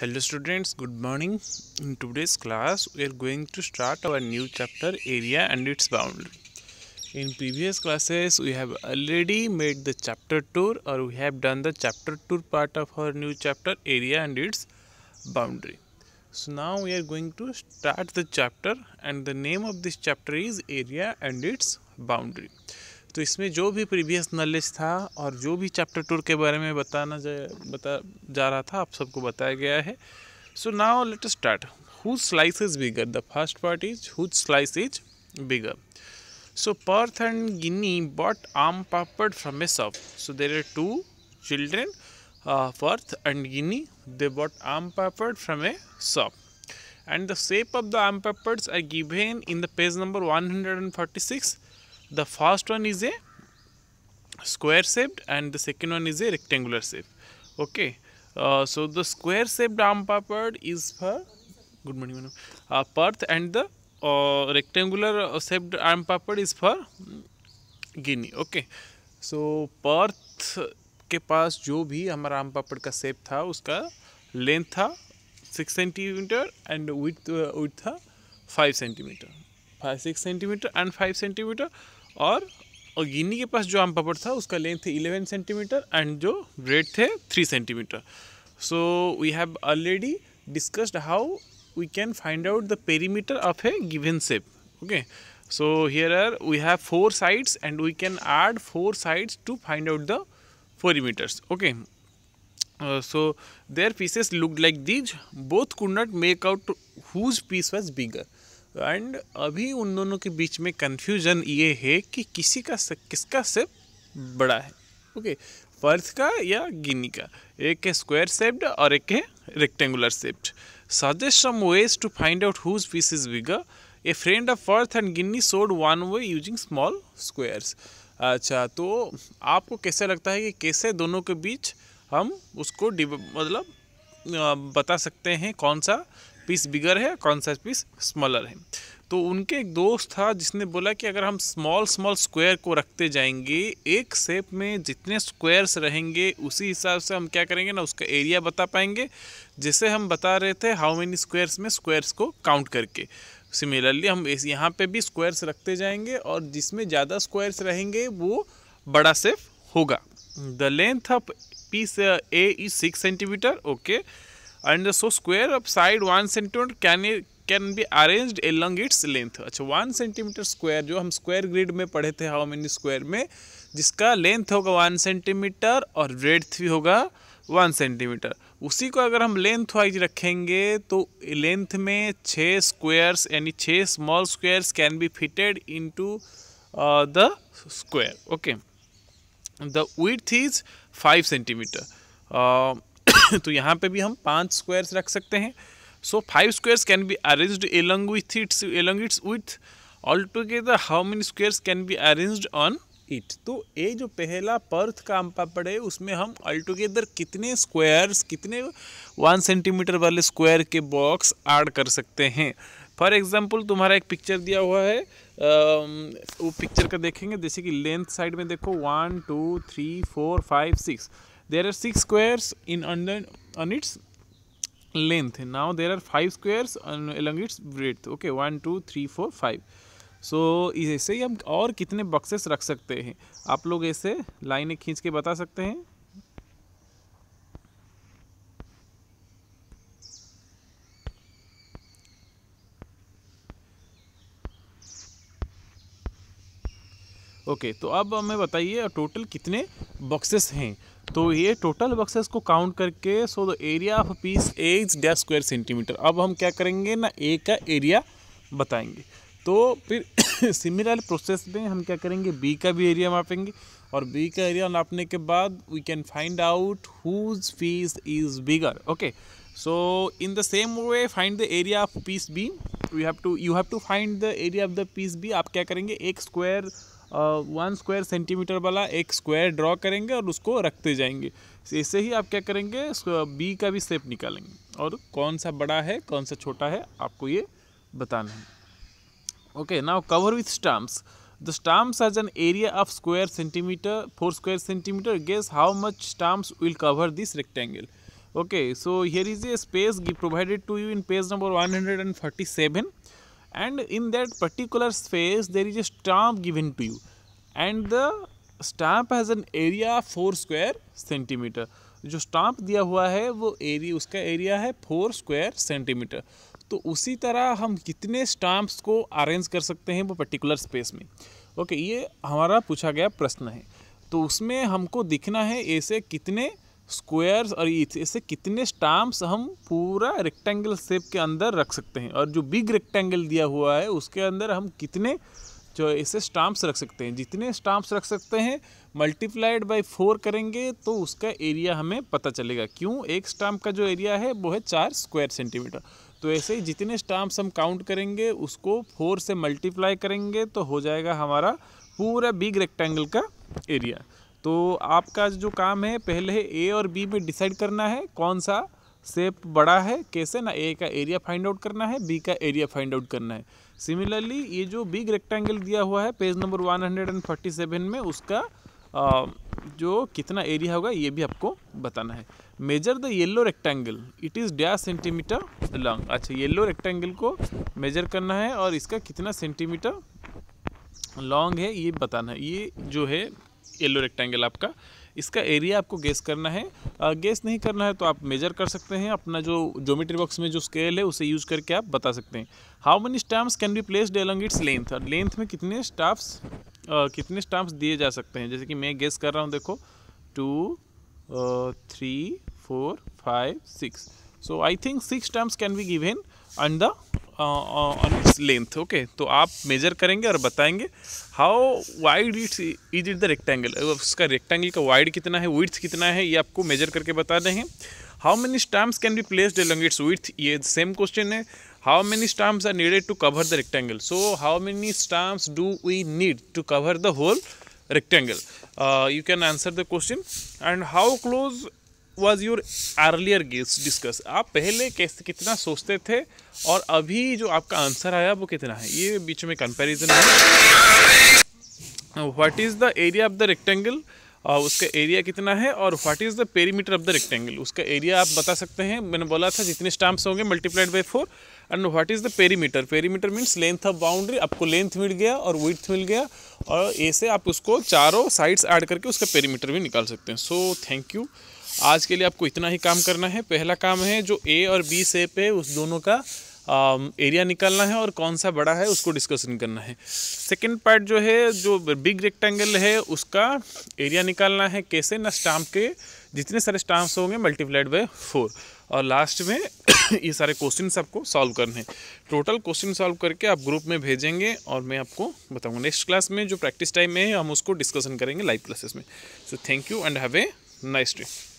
hello students good morning in today's class we are going to start our new chapter area and its boundary in previous classes we have already made the chapter tour or we have done the chapter tour part of our new chapter area and its boundary so now we are going to start the chapter and the name of this chapter is area and its boundary तो इसमें जो भी previous knowledge था और जो भी chapter tour के बारे में बताना जा बता जा रहा था आप सबको बताया गया है so now let start who slice is bigger the first part is who slice is bigger so Parth and Ginni bought aam papad from a shop so there are two children Parth and Ginni they bought aam papad from a shop and the shape of the aam papads I given in the page number one hundred and forty six the first one is a square shaped and the second one is a rectangular shape okay so the square shaped aam papad is for good morning madam Parth and the rectangular shaped aam papad is for Ginni okay so Parth के पास जो भी हमारा आम पापड़ का सेप था उसका length था six centimetre and width width था five centimetre five six centimetre and five centimetre और गिनी के पास जो आम पापड़ था उसका लेंथ थे इलेवन सेंटीमीटर एंड जो ब्रेड थे three centimetre so we have already discussed how we can find out the perimeter of a given shape okay so here are we have four sides and we can add four sides to find out the perimeters okay so their pieces look like these both could not make out whose piece was bigger and अभी उन दोनों के बीच में confusion ये है कि किसी का किसका सेप बड़ा है ओके पर्थ का या गिनी का एक है स्क्वायर सेप्ड और एक है rectangular shaped suggest some ways to find out whose piece is bigger a friend of Parth and Ginni showed one way using small squares अच्छा तो आपको कैसे लगता है कि कैसे दोनों के बीच हम उसको मतलब बता सकते हैं कौन सा पीस बिगर है कौन सा पीस स्मॉलर है तो उनके एक दोस्त था जिसने बोला कि अगर हम स्मॉल स्मॉल स्क्वायर को रखते जाएंगे एक शेप में जितने स्क्वायर्स रहेंगे उसी हिसाब से हम क्या करेंगे ना उसका एरिया बता पाएंगे जिसे हम बता रहे थे हाउ मेनी स्क्वायर्स में स्क्वायर्स को काउंट करके सिमिलरली हम इस यहाँ पर भी स्क्वायर्स रखते जाएंगे और जिसमें ज़्यादा स्क्वायर्स रहेंगे वो बड़ा सेफ होगा the length of piece A is six centimetre okay okay. And so square of side one centimetre can can be arrange along its length अच्छा वन सेंटीमीटर स्क्वायर जो हम स्क्वायर ग्रिड में पढ़े थे हाउ मेनी स्क्वायर में जिसका length होगा one centimetre और ब्रेड्थ भी होगा वन सेंटीमीटर उसी को अगर हम लेंथ वाइज रखेंगे तो लेंथ में छः स्क्वेयर्स यानी छः small squares can be fitted into the square okay the width is five centimetre तो यहाँ पे भी हम पाँच स्क्वायर्स रख सकते हैं so five squares can be arranged along with its along its width all together how many squares can be arranged on it तो ये जो पहला पर्थ का अम्पा पड़े उसमें हम ऑल टुगेदर कितने स्क्वायर्स कितने वन सेंटीमीटर वाले स्क्वायर के बॉक्स ऐड कर सकते हैं फॉर एग्जाम्पल तुम्हारा एक पिक्चर दिया हुआ है आ, um, वो पिक्चर का देखेंगे जैसे कि लेंथ साइड में देखो one two three four five six there are six squares in under on its length now there are five squares on, along its breadth okay one two three four five so so, ऐसे ही हम और कितने boxes रख सकते हैं आप लोग ऐसे लाइनें खींच के बता सकते हैं ओके तो अब हमें बताइए टोटल कितने बॉक्सेस हैं तो ये टोटल बॉक्सेस को काउंट करके so the area of piece as dash square centimetre अब हम क्या करेंगे ना ए का एरिया बताएंगे तो फिर सिमिलर प्रोसेस में हम क्या करेंगे बी का भी एरिया मापेंगे और बी का एरिया नापने के बाद we can find out whose piece is bigger okay so in the same way find the area of piece B you have to you have to find the area of the piece B आप क्या करेंगे एक square one square centimetre वाला एक square draw करेंगे और उसको रखते जाएंगे ऐसे ही आप क्या करेंगे बी का भी सेप निकालेंगे और कौन सा बड़ा है कौन सा छोटा है आपको ये बताना है okay now cover with stamps the stamps has an area of square centimetre four square centimetre guess how much stamps will cover this rectangle okay so here is a space provided to you in page number one hundred and forty seven and in that particular space there is a stamp given to you and the stamp has an area four square centimetre जो stamp दिया हुआ है वो area उसका area है four square centimetre तो उसी तरह हम कितने स्टाम्प्स को अरेंज कर सकते हैं वो पर्टिकुलर स्पेस में ओके ये हमारा पूछा गया प्रश्न है तो उसमें हमको दिखना है ऐसे कितने स्क्वायर्स और ईच ऐसे कितने स्टाम्प्स हम पूरा रेक्टेंगल शेप के अंदर रख सकते हैं और जो बिग रेक्टेंगल दिया हुआ है उसके अंदर हम कितने जो ऐसे स्टाम्प्स रख सकते हैं जितने स्टाम्प्स रख सकते हैं मल्टीप्लाइड बाई फोर करेंगे तो उसका एरिया हमें पता चलेगा क्यों एक स्टाम्प का जो एरिया है वो है चार स्क्वायर सेंटीमीटर तो ऐसे ही जितने स्टाम्प्स हम काउंट करेंगे उसको फोर से मल्टीप्लाई करेंगे तो हो जाएगा हमारा पूरा बिग रेक्टेंगल का एरिया तो आपका जो काम है पहले ए और बी में डिसाइड करना है कौन सा सेप बड़ा है कैसे ना ए का एरिया फाइंड आउट करना है बी का एरिया फाइंड आउट करना है सिमिलरली ये जो बिग रेक्टेंगल दिया हुआ है पेज नंबर 147 में उसका आ, जो कितना एरिया होगा ये भी आपको बताना है measure the yellow rectangle it is डेढ़ सेंटीमीटर लॉन्ग अच्छा येलो रेक्टेंगल को मेजर करना है और इसका कितना सेंटीमीटर लॉन्ग है ये बताना है ये जो है येलो रेक्टेंगल आपका इसका एरिया आपको गेस करना है गेस नहीं करना है तो आप मेजर कर सकते हैं अपना जो ज्योमेट्री बॉक्स में जो स्केल है उसे यूज करके आप बता सकते हैं how many stamps can be placed along its length और लेंथ में कितने स्टाफ्स कितने स्टाम्प्स दिए जा सकते हैं जैसे कि मैं गेस कर रहा हूँ देखो two three four five six so I think six stamps can be given and the on its length okay तो आप मेजर करेंगे और बताएंगे how wide its is it the rectangle उसका रेक्टेंगल का वाइड कितना है विथ कितना है ये आपको मेजर करके बता रहे हैं how many stamps can be placed along its width ये सेम क्वेश्चन है how many stamps are needed to cover the rectangle so how many stamps do we need to cover the whole rectangle you can answer the question and how close was your earlier guess discuss आप पहले कैसे कितना सोचते थे और अभी जो आपका आंसर आया वो कितना है ये बीच में कंपेरिजन है what is the area of the rectangle और उसका एरिया कितना है और what is the perimeter of the rectangle उसका एरिया आप बता सकते हैं मैंने बोला था जितने स्टाम्प्स होंगे multiplied by four and what is the perimeter perimeter means length of boundary आपको लेंथ मिल गया और विथ मिल गया और ऐसे आप उसको चारों साइड्स ऐड करके उसका पेरीमीटर भी निकाल सकते हैं सो थैंक यू आज के लिए आपको इतना ही काम करना है पहला काम है जो ए और बी सेप है उस दोनों का आ, एरिया निकालना है और कौन सा बड़ा है उसको डिस्कशन करना है सेकंड पार्ट जो है जो बिग रेक्टेंगल है उसका एरिया निकालना है कैसे ना स्टाम्प के जितने सारे स्टाम्प्स होंगे मल्टीप्लाइड बाय फोर और लास्ट में ये सारे क्वेश्चन आपको सॉल्व करने हैं टोटल क्वेश्चन सॉल्व करके आप ग्रुप में भेजेंगे और मैं आपको बताऊँगा नेक्स्ट क्लास में जो प्रैक्टिस टाइम में है हम उसको डिस्कशन करेंगे लाइव क्लासेस में so thank you and have a nice day